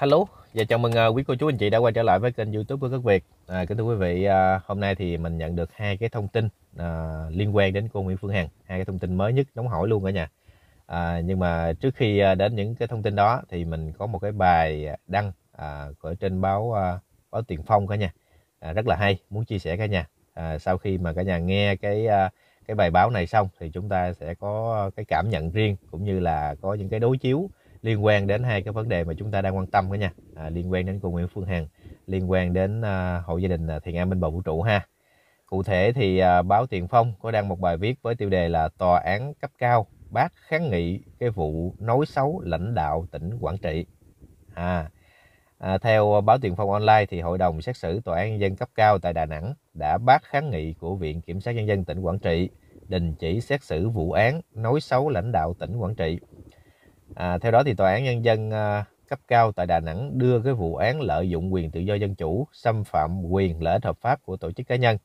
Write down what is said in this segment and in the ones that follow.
Hello và dạ, chào mừng à, quý cô chú anh chị đã quay trở lại với kênh YouTube của Quốc Việt. À, kính thưa quý vị, uh, hôm nay thì mình nhận được hai cái thông tin uh, liên quan đến cô Nguyễn Phương Hằng, hai cái thông tin mới nhất nóng hổi luôn cả nhà. À, nhưng mà trước khi đến những cái thông tin đó thì mình có một cái bài đăng uh, ở trên báo uh, báo Tiền Phong cả nhà, uh, rất là hay, muốn chia sẻ cả nhà. Uh, sau khi mà cả nhà nghe cái uh, cái bài báo này xong thì chúng ta sẽ có cái cảm nhận riêng cũng như là có những cái đối chiếu liên quan đến hai cái vấn đề mà chúng ta đang quan tâm đó nha à, liên quan đến cô Nguyễn Phương Hằng liên quan đến à, hộ gia đình à, Thiện An Minh Bầu Vũ Trụ ha cụ thể thì à, báo Tiền Phong có đăng một bài viết với tiêu đề là tòa án cấp cao bác kháng nghị cái vụ nói xấu lãnh đạo tỉnh Quảng Trị à, à theo báo Tiền Phong online thì hội đồng xét xử tòa án dân cấp cao tại Đà Nẵng đã bác kháng nghị của viện kiểm sát nhân dân tỉnh Quảng Trị đình chỉ xét xử vụ án nói xấu lãnh đạo tỉnh Quảng Trị À, theo đó thì tòa án nhân dân à, cấp cao tại Đà Nẵng đưa cái vụ án lợi dụng quyền tự do dân chủ xâm phạm quyền lợi ích hợp pháp của tổ chức cá nhân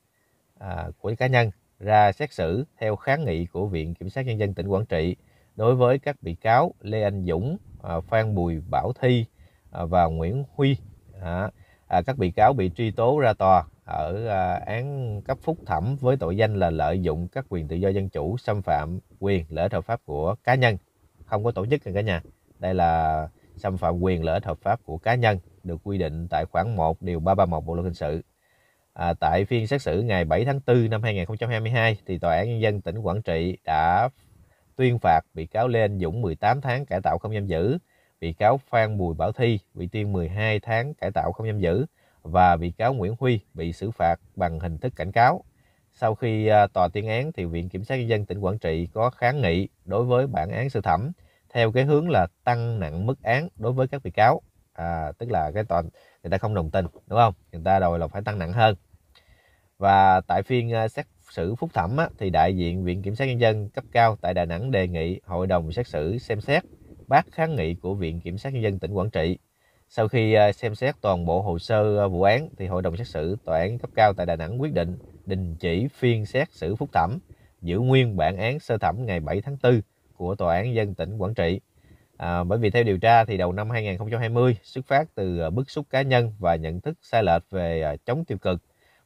à, của cá nhân ra xét xử theo kháng nghị của Viện Kiểm sát Nhân dân tỉnh Quảng Trị đối với các bị cáo Lê Anh Dũng, à, Phan Bùi Bảo Thi à, và Nguyễn Huy. À, à, các bị cáo bị truy tố ra tòa ở à, án cấp phúc thẩm với tội danh là lợi dụng các quyền tự do dân chủ xâm phạm quyền lợi ích hợp pháp của cá nhân không có tổ chức cả nhà đây là xâm phạm quyền lợi ích hợp pháp của cá nhân được quy định tại khoản 1 điều 331 Bộ luật hình sự. À, tại phiên xét xử ngày 7 tháng 4 năm 2022 thì tòa án nhân dân tỉnh Quảng Trị đã tuyên phạt bị cáo Lê Anh Dũng 18 tháng cải tạo không giam giữ, bị cáo Phan Bùi Bảo Thi bị tuyên 12 tháng cải tạo không giam giữ và bị cáo Nguyễn Huy bị xử phạt bằng hình thức cảnh cáo. Sau khi à, tòa tuyên án thì Viện Kiểm sát Nhân dân tỉnh Quảng Trị có kháng nghị đối với bản án sơ thẩm theo cái hướng là tăng nặng mức án đối với các bị cáo à, tức là cái toàn người ta không đồng tình đúng không người ta đòi là phải tăng nặng hơn và tại phiên à, xét xử phúc thẩm á, thì đại diện viện kiểm sát nhân dân cấp cao tại đà nẵng đề nghị hội đồng xét xử xem xét bác kháng nghị của viện kiểm sát nhân dân tỉnh quảng trị sau khi à, xem xét toàn bộ hồ sơ à, vụ án thì hội đồng xét xử tòa án cấp cao tại đà nẵng quyết định đình chỉ phiên xét xử phúc thẩm giữ nguyên bản án sơ thẩm ngày 7 tháng 4 của Tòa án dân tỉnh Quảng Trị. À, bởi vì theo điều tra thì đầu năm 2020 xuất phát từ à, bức xúc cá nhân và nhận thức sai lệch về à, chống tiêu cực.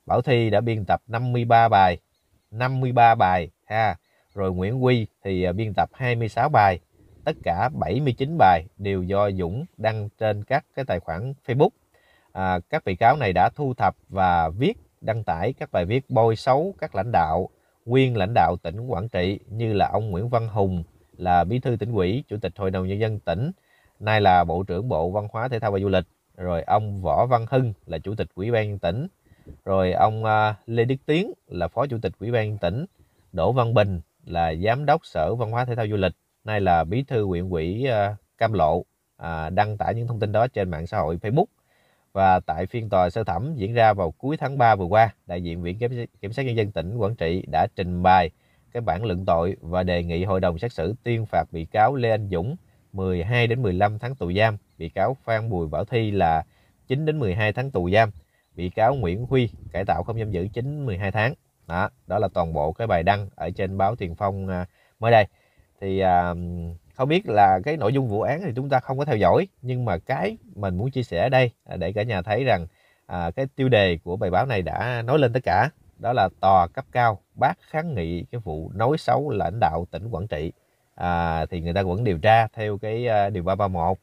Bảo Thi đã biên tập 53 bài, 53 bài ha. Rồi Nguyễn Quy thì à, biên tập 26 bài. Tất cả 79 bài đều do Dũng đăng trên các cái tài khoản Facebook. À, các bị cáo này đã thu thập và viết đăng tải các bài viết bôi xấu các lãnh đạo, nguyên lãnh đạo tỉnh Quảng Trị như là ông Nguyễn Văn Hùng, là bí thư tỉnh ủy, chủ tịch hội đồng nhân dân tỉnh, nay là bộ trưởng bộ văn hóa thể thao và du lịch, rồi ông Võ Văn Hưng là chủ tịch ủy ban tỉnh, rồi ông à, Lê Đức Tiến là phó chủ tịch ủy ban tỉnh, Đỗ Văn Bình là giám đốc sở văn hóa thể thao du lịch, nay là bí thư huyện ủy à, Cam Lộ, à, đăng tải những thông tin đó trên mạng xã hội Facebook. Và tại phiên tòa sơ thẩm diễn ra vào cuối tháng 3 vừa qua, đại diện Viện Kiểm sát Nhân dân tỉnh Quảng Trị đã trình bày cái bản luận tội và đề nghị hội đồng xét xử tuyên phạt bị cáo Lê Anh Dũng 12 đến 15 tháng tù giam, bị cáo Phan Bùi Bảo Thi là 9 đến 12 tháng tù giam, bị cáo Nguyễn Huy cải tạo không giam giữ 9 12 tháng. Đó, đó là toàn bộ cái bài đăng ở trên báo Tiền Phong à, mới đây. Thì à, không biết là cái nội dung vụ án thì chúng ta không có theo dõi nhưng mà cái mình muốn chia sẻ ở đây để cả nhà thấy rằng à, cái tiêu đề của bài báo này đã nói lên tất cả đó là tòa cấp cao bác kháng nghị cái vụ nói xấu lãnh đạo tỉnh Quảng Trị à, thì người ta vẫn điều tra theo cái uh, điều 331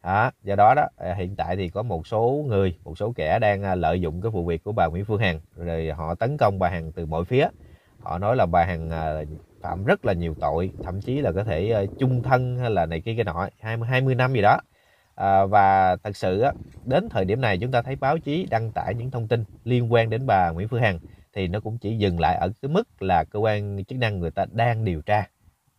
à, do đó đó à, hiện tại thì có một số người một số kẻ đang à, lợi dụng cái vụ việc của bà Nguyễn Phương Hằng rồi họ tấn công bà Hằng từ mọi phía họ nói là bà Hằng phạm rất là nhiều tội thậm chí là có thể chung thân hay là này kia cái nọ 20, 20 năm gì đó à, và thật sự đến thời điểm này chúng ta thấy báo chí đăng tải những thông tin liên quan đến bà Nguyễn Phương Hằng thì nó cũng chỉ dừng lại ở cái mức là cơ quan chức năng người ta đang điều tra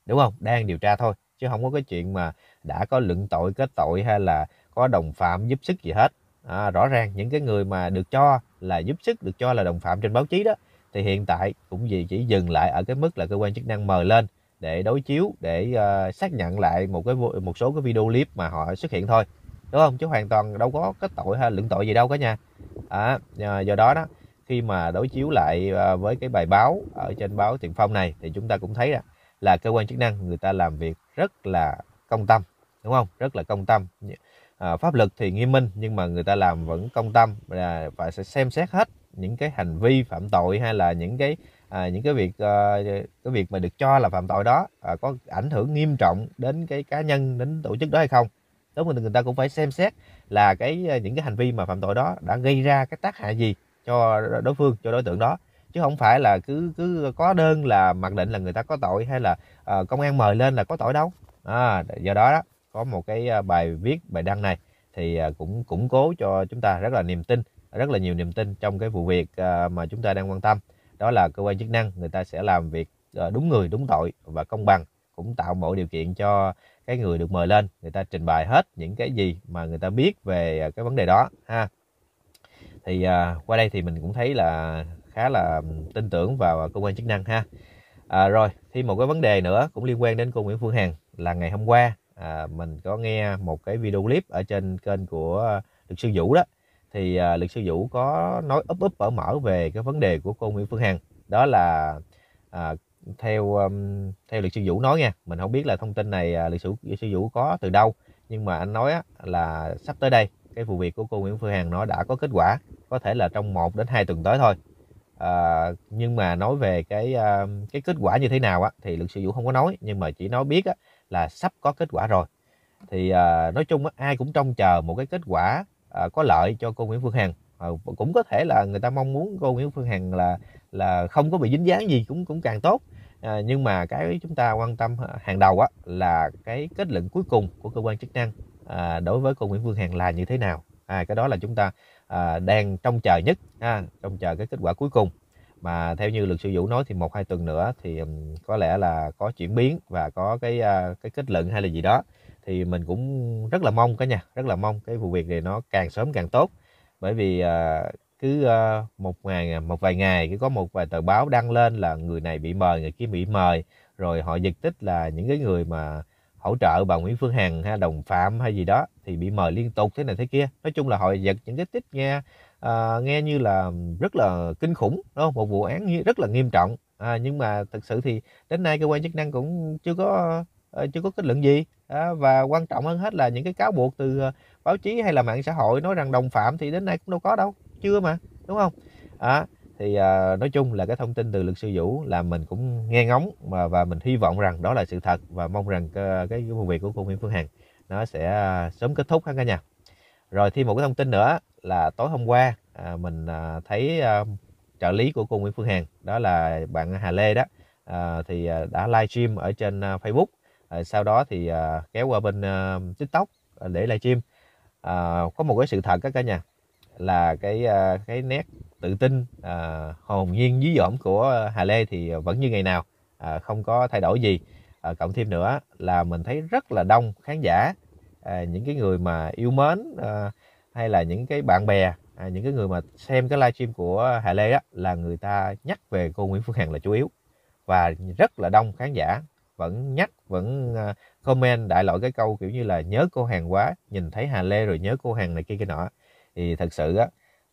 đúng không đang điều tra thôi chứ không có cái chuyện mà đã có luận tội kết tội hay là có đồng phạm giúp sức gì hết à, rõ ràng những cái người mà được cho là giúp sức được cho là đồng phạm trên báo chí đó thì hiện tại cũng gì chỉ dừng lại ở cái mức là cơ quan chức năng mời lên để đối chiếu để uh, xác nhận lại một cái một số cái video clip mà họ xuất hiện thôi đúng không chứ hoàn toàn đâu có kết tội hay luận tội gì đâu cả nha à, do đó đó khi mà đối chiếu lại ờ, với cái bài báo ở trên báo Tiền Phong này thì chúng ta cũng thấy là, là cơ quan chức năng người ta làm việc rất là công tâm đúng không rất là công tâm à, pháp luật thì nghiêm minh nhưng mà người ta làm vẫn công tâm và sẽ xem xét hết những cái hành vi phạm tội hay là những cái à, những cái việc à, cái việc mà được cho là phạm tội đó à, có ảnh hưởng nghiêm trọng đến cái cá nhân đến tổ chức đó hay không đúng không người ta cũng phải xem xét là cái những cái hành vi mà phạm tội đó đã gây ra cái tác hại gì cho đối phương cho đối tượng đó chứ không phải là cứ cứ có đơn là mặc định là người ta có tội hay là uh, công an mời lên là có tội đâu à, do đó, đó có một cái ờ, bài viết bài đăng này thì ờ, cũng củng cố cho chúng ta rất là niềm tin rất là nhiều niềm tin trong cái vụ việc mà chúng ta đang quan tâm đó là cơ quan chức năng người ta sẽ làm việc đúng người đúng tội và công bằng cũng tạo mọi điều kiện cho cái người được mời lên người ta trình bày hết những cái gì mà người ta biết về cái vấn đề đó ha thì à, qua đây thì mình cũng thấy là khá là tin tưởng vào à, cơ quan chức năng ha à, rồi thì một cái vấn đề nữa cũng liên quan đến cô Nguyễn Phương Hằng là ngày hôm qua à, mình có nghe một cái video clip ở trên kênh của luật sư Vũ đó thì à, luật sư Vũ có nói úp úp ở mở về cái vấn đề của cô Nguyễn Phương Hằng đó là à, theo um, theo luật sư Vũ nói nha mình không biết là thông tin này à, luật sư luật sư Vũ có từ đâu nhưng mà anh nói á, là sắp tới đây cái vụ việc của cô Nguyễn Phương Hằng nó đã có kết quả có thể là trong 1 đến 2 tuần tới thôi à, nhưng mà nói về cái à, cái kết quả như thế nào á thì luật sư Vũ không có nói nhưng mà chỉ nói biết á, là sắp có kết quả rồi thì à, nói chung á, ai cũng trông chờ một cái kết quả à, có lợi cho cô Nguyễn Phương Hằng à, cũng có thể là người ta mong muốn cô Nguyễn Phương Hằng là là không có bị dính dáng gì cũng cũng càng tốt à, nhưng mà cái chúng ta quan tâm hàng đầu á, là cái kết luận cuối cùng của cơ quan chức năng à, đối với cô Nguyễn Phương Hằng là như thế nào à, cái đó là chúng ta à, đang trông chờ nhất ha, trông chờ cái kết quả cuối cùng mà theo như luật sư Vũ nói thì một hai tuần nữa thì có lẽ là có chuyển biến và có cái uh, cái kết luận hay là gì đó thì mình cũng rất là mong cả nhà rất là mong cái vụ việc này nó càng sớm càng tốt bởi vì uh, cứ uh, một ngày một vài ngày cứ có một vài tờ báo đăng lên là người này bị mời người kia bị mời rồi họ giật tích là những cái người mà hỗ trợ bà Nguyễn Phương Hằng ha đồng phạm hay gì đó thì bị mời liên tục thế này thế kia nói chung là họ giật những cái tích nghe à, nghe như là rất là kinh khủng đúng không? một vụ án rất là nghiêm trọng à, nhưng mà thực sự thì đến nay cơ quan chức năng cũng chưa có ờ, chưa có kết luận gì à, và quan trọng hơn hết là những cái cáo buộc từ ờ, báo chí hay là mạng xã hội nói rằng đồng phạm thì đến nay cũng đâu có đâu chưa mà đúng không à, thì à, nói chung là cái thông tin từ luật sư vũ là mình cũng nghe ngóng mà và mình hy vọng rằng đó là sự thật và mong rằng cái, cái vụ việc của cô Nguyễn Phương Hằng nó sẽ à, sớm kết thúc ha cả nhà rồi thêm một cái thông tin nữa là tối hôm qua à, mình à, thấy à, trợ lý của cô Nguyễn Phương Hằng đó là bạn Hà Lê đó à, thì à, đã livestream ở trên à, Facebook à, sau đó thì à, kéo qua bên à, TikTok để livestream à, có một cái sự thật các cả nhà là cái à, cái nét tự tin à, hồn nhiên dí dỏm của Hà Lê thì vẫn như ngày nào à, không có thay đổi gì à, cộng thêm nữa là mình thấy rất là đông khán giả à, những cái người mà yêu mến à, hay là những cái bạn bè à, những cái người mà xem cái livestream của Hà Lê đó là người ta nhắc về cô Nguyễn Phương Hằng là chủ yếu và rất là đông khán giả vẫn nhắc vẫn à, comment đại loại cái câu kiểu như là nhớ cô hàng quá nhìn thấy Hà Lê rồi nhớ cô hàng này kia kia nọ thì thật sự á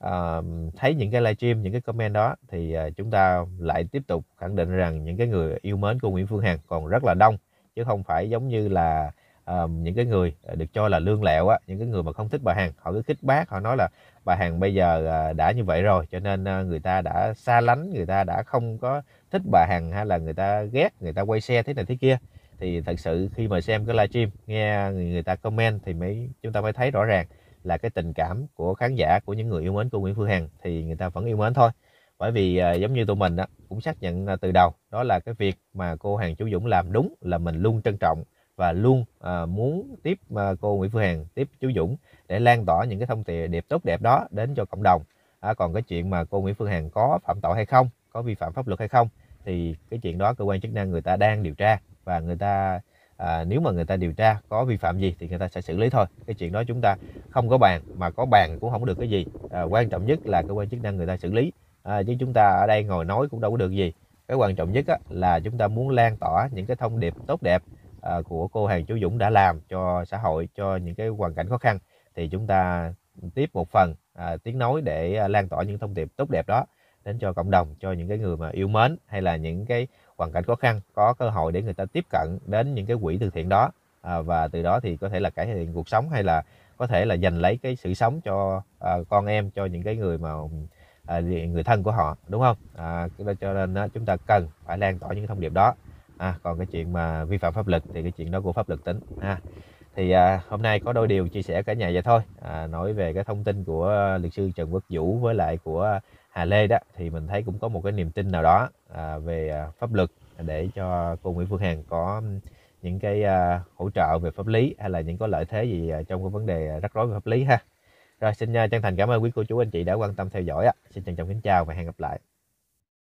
uh, thấy những cái livestream những cái comment đó thì uh, chúng ta lại tiếp tục khẳng định rằng những cái người yêu mến của Nguyễn Phương Hằng còn rất là đông chứ không phải giống như là uh, những cái người được cho là lương lẹo á những cái người mà không thích bà Hằng họ cứ khích bác họ nói là bà Hằng bây giờ uh, đã như vậy rồi cho nên uh, người ta đã xa lánh người ta đã không có thích bà Hằng hay là người ta ghét người ta quay xe thế này thế kia thì thật sự khi mà xem cái livestream nghe người, người ta comment thì mới chúng ta mới thấy rõ ràng là cái tình cảm của khán giả của những người yêu mến cô Nguyễn Phương Hằng thì người ta vẫn yêu mến thôi bởi vì à, giống như tụi mình đó, cũng xác nhận à, từ đầu đó là cái việc mà cô Hằng Chú Dũng làm đúng là mình luôn trân trọng và luôn à, muốn tiếp à, cô Nguyễn Phương Hằng tiếp chú Dũng để lan tỏa những cái thông tin đẹp tốt đẹp đó đến cho cộng đồng à, còn cái chuyện mà cô Nguyễn Phương Hằng có phạm tội hay không có vi phạm pháp luật hay không thì cái chuyện đó cơ quan chức năng người ta đang điều tra và người ta à, nếu mà người ta điều tra có vi phạm gì thì người ta sẽ xử lý thôi cái chuyện đó chúng ta không có bàn mà có bàn cũng không được cái gì à, quan trọng nhất là cơ quan chức năng người ta xử lý à, chứ chúng ta ở đây ngồi nói cũng đâu có được gì cái quan trọng nhất á, là chúng ta muốn lan tỏa những cái thông điệp tốt đẹp à, của cô hàng chú Dũng đã làm cho xã hội cho những cái hoàn cảnh khó khăn thì chúng ta tiếp một phần à, tiếng nói để à, lan tỏa những thông điệp tốt đẹp đó đến cho cộng đồng cho những cái người mà yêu mến hay là những cái hoàn cảnh khó khăn có cơ hội để người ta tiếp cận đến những cái quỹ từ thiện đó à, và từ đó thì có thể là cải thiện cuộc sống hay là có thể là dành lấy cái sự sống cho à, con em cho những cái người mà à, người thân của họ đúng không à, cho nên đó, chúng ta cần phải lan tỏa những thông điệp đó à, còn cái chuyện mà vi phạm pháp luật thì cái chuyện đó của pháp luật tính ha à thì à, hôm nay có đôi điều chia sẻ cả nhà vậy thôi à, nói về cái thông tin của luật sư Trần Quốc Vũ với lại của Hà Lê đó thì mình thấy cũng có một cái niềm tin nào đó à, về à, pháp luật để cho cô Nguyễn Phương Hằng có những cái à, hỗ trợ về pháp lý hay là những có lợi thế gì à, trong cái vấn đề rắc rối về pháp lý ha rồi xin à, chân thành cảm ơn quý cô chú anh chị đã quan tâm theo dõi ạ xin trân trọng kính chào và hẹn gặp lại